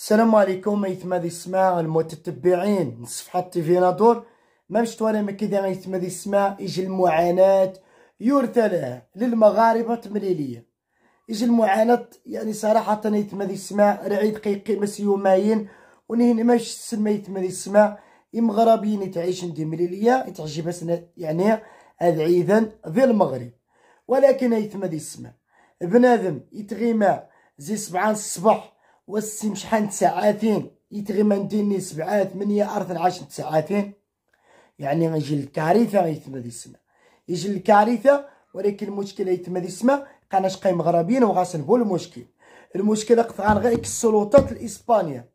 السلام عليكم ايتما دي سماع المتتبعين من صفحه تيفينا دور ما مشتوالي ما كده ايتما دي سماع يجي المعاناه يرثى للمغاربه مليلية يجي المعاناه يعني صراحه ايتما دي سماع رعيد قيمس يومين ونهن ماش تسمى ايتما دي سماع المغربيين يتعيشن دي مليليه بس يعني هذا ذي المغرب ولكن ايتما دي السماع بنادم يتغيما زي سبعان الصباح وسيم شحال ساعتين يتغيمان ديني سبعة ثمانية أرثن عشر ساعتين يعني غيجي الكارثة غيتم هذه السماء يجي الكارثة ولكن المشكل غيتم هذه السماء قناش قايم غربيين وغاسنبو المشكل المشكل قطعا غيك السلطات الإسبانية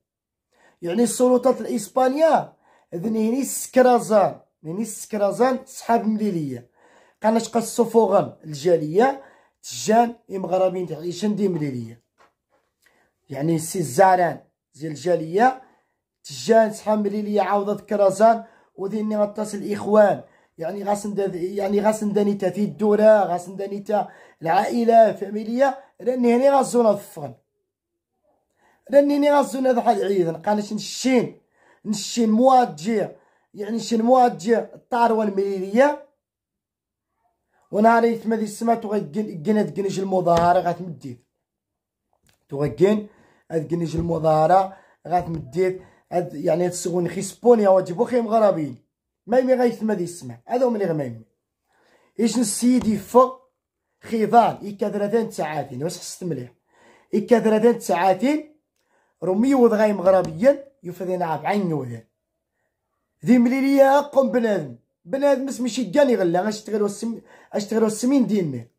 يعني السلطات الإسبانية ذني هني السكرازان هني السكرازان صحاب مليلية قناش قصفوغان الجالية تجان إمغربين تعيشن دي مليلية يعني السي الزعران ديال الجاليه تجان تحملي لي عاود كرزان وذيني غتصل الاخوان يعني غاسنداني يعني غاسنداني تا في الدوره غاسنداني تا العائله الفاميليه راني هنا غازونا الفغن راني هنا غازونا ذا حد عيد نقانش نشين نشين مواجه يعني نشين مواجير الطاروه المليليه عليت ما دي السما تغيكن كنات كنج المظاهره غتمدي تغيكن هاد كنيج المظاهره غتمديت هاد يعني هاد السغون خيسبونيا تجيبو خي مغربيين مايمي دي السماء هادو هما اللي غمايمي ايش السيد يفو خيضان إيكا ثلاثين تسعاتين واش حسيت مليح إيكا ثلاثين تسعاتين رمي غاي مغربيا يفذين عاب عين نوذان ذي مليلية أقوم بنادم بنادم اسمي شيكان غلا اشتغل والسم اشتغل أشتغلو ديني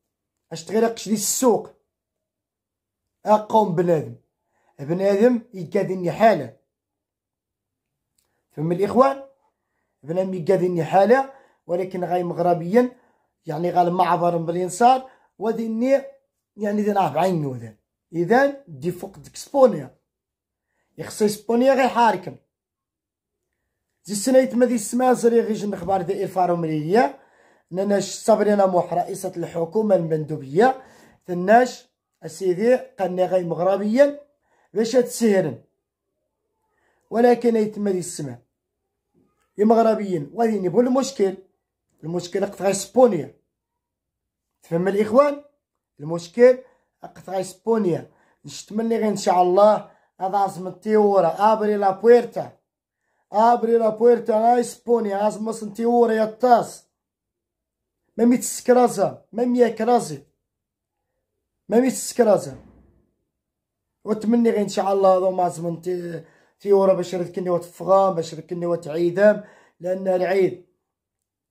اشتغل اقش دي السوق أقوم بنادم بنادم يكادني حالة فهم الإخوان بنادم يكادني حالة ولكن غاي مغربيا يعني غال معبر بالإنصار اليسار وديني يعني دي نعرف بعينو ذا إذا دي فوق ديك سبونيا يخص سبونيا غير حاركم زي السنة يتمذي السماء زري غيج الأخبار دي إفارو مرية نناش صبرنا موح رئيسة الحكومة المندوبية تناش أسيدي لي غير مغربيا باش تسهرن ولكن يتم هذه السمع المغربيين وين ينبغوا المشكل المشكل قطع اسبانيا تفهم الاخوان المشكل قطع اسبانيا نتمني غير ان شاء الله هذا عزم التيورا ابري لا بويرتا ابري لا بويرتا لا اسبانيا عاصمة يا طاس ما ميتسكرازا ما كرازي ما ميتسكرازا وتمني غير ان شاء الله هذو ما زمن تي ورا باش ركني وتفغام باش ركني وتعيدام لان العيد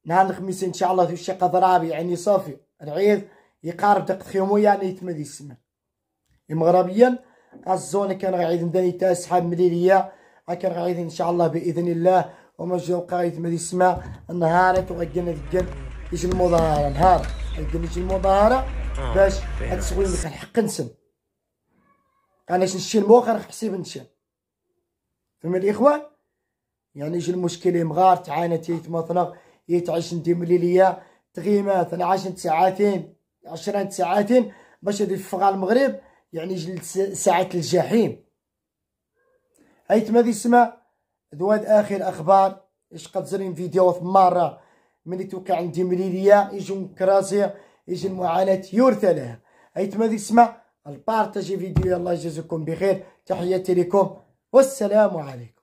نهار الخميس ان شاء الله في الشقه ضرابي يعني صافي العيد يقارب دق خيومو يعني يتمدي السماء مغربيا الزون كان غيعيد مداني تا سحاب مليليه كان غيعيد ان شاء الله باذن الله وما جاو قايد مدي السماء النهار توغينا دكان يجي المظاهره نهار يجي المظاهره آه، باش هاد السويق الحق نسن علاش نشتي الموخ راه حسيب نشان فهم الاخوان يعني يجي المشكل مغار تعانت يتمثنا يتعش ندي مليليه تغيمات 10 ساعتين 10 ساعتين باش يدي فغا المغرب يعني يجي ساعات الجحيم هايت ما سما دواد اخر اخبار اش قد زرين فيديو في مره ملي توقع عندي مليليه يجي كرازي يجي المعاناه يورث لها هايت ما سما البارتاجي فيديو الله يجزيكم بخير تحياتي لكم والسلام عليكم